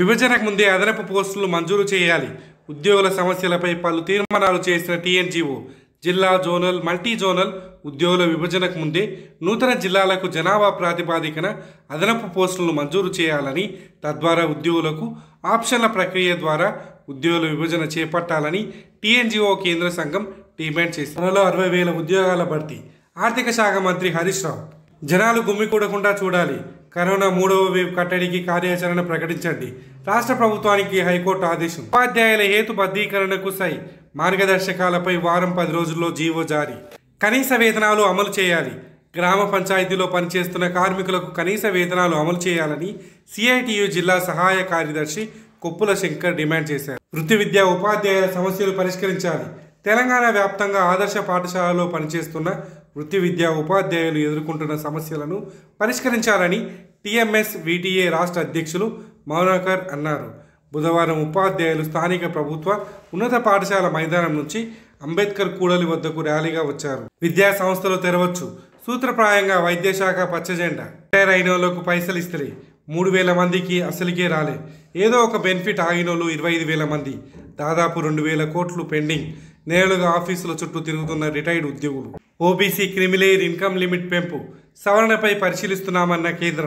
విభజనకు ముందే అదనపు పోస్టులు మంజూరు చేయాలి ఉద్యోగుల సమస్యలపై పలు తీర్మానాలు చేసిన టీఎన్జీఓ జిల్లా జోనల్ మల్టీ జోనల్ ఉద్యోగుల విభజనకు ముందే నూతన జిల్లాలకు జనాభా ప్రాతిపాదికన అదనపు పోస్టులను మంజూరు చేయాలని తద్వారా ఉద్యోగులకు ఆప్షన్ల ప్రక్రియ ద్వారా ఉద్యోగుల విభజన చేపట్టాలని టీఎన్జిఓ కేంద్ర సంఘం డిమాండ్ చేసింది త్వరలో అరవై వేల ఉద్యోగాల భర్తీ ఆర్థిక శాఖ మంత్రి హరీష్ రావు జనాలు గుమ్మికూడకుండా చూడాలి కరోనా మూడవ వేవ్ కట్టడికి కార్యాచరణ ప్రకటించండి రాష్ట్ర ప్రభుత్వానికి హైకోర్టు ఆదేశం ఉపాధ్యాయుల హేతుబద్ధీకరణకు సై మార్గదర్శకాలపై వారం పది రోజుల్లో జీవో జారీ కనీస వేతనాలు అమలు చేయాలి గ్రామ పంచాయతీలో పనిచేస్తున్న కార్మికులకు కనీస వేతనాలు అమలు చేయాలని సిఐటియు జిల్లా సహాయ కార్యదర్శి కొప్పుల శంకర్ డిమాండ్ చేశారు వృత్తి విద్యా ఉపాధ్యాయుల సమస్యలు పరిష్కరించాలి తెలంగాణ వ్యాప్తంగా ఆదర్శ పాఠశాలలో పనిచేస్తున్న వృత్తి విద్యా ఉపాధ్యాయులు ఎదుర్కొంటున్న సమస్యలను పరిష్కరించాలని టీఎంఎస్ విటిఏ రాష్ట్ర అధ్యక్షులు మౌనాకర్ అన్నారు బుధవారం ఉపాధ్యాయులు స్థానిక ప్రభుత్వ ఉన్నత పాఠశాల మైదానం నుంచి అంబేద్కర్ కూడలి వద్దకు ర్యాలీగా వచ్చారు విద్యా సంస్థలు తెరవచ్చు సూత్రప్రాయంగా వైద్యశాఖ పచ్చజెండా రిటైర్ పైసలు ఇస్తాయి మూడు వేల మందికి అసలుకే రాలే ఏదో ఒక బెనిఫిట్ ఆగినోళ్ళు ఇరవై ఐదు వేల మంది దాదాపు రెండు వేల కోట్లు పెండింగ్ నేరుగా ఆఫీసుల చుట్టూ తిరుగుతున్న రిటైర్డ్ ఉద్యోగులు ఓబీసీ క్రిమిలేర్ ఇన్కమ్ లిమిట్ పెంపు సవరణపై పరిశీలిస్తున్నామన్న కేంద్రం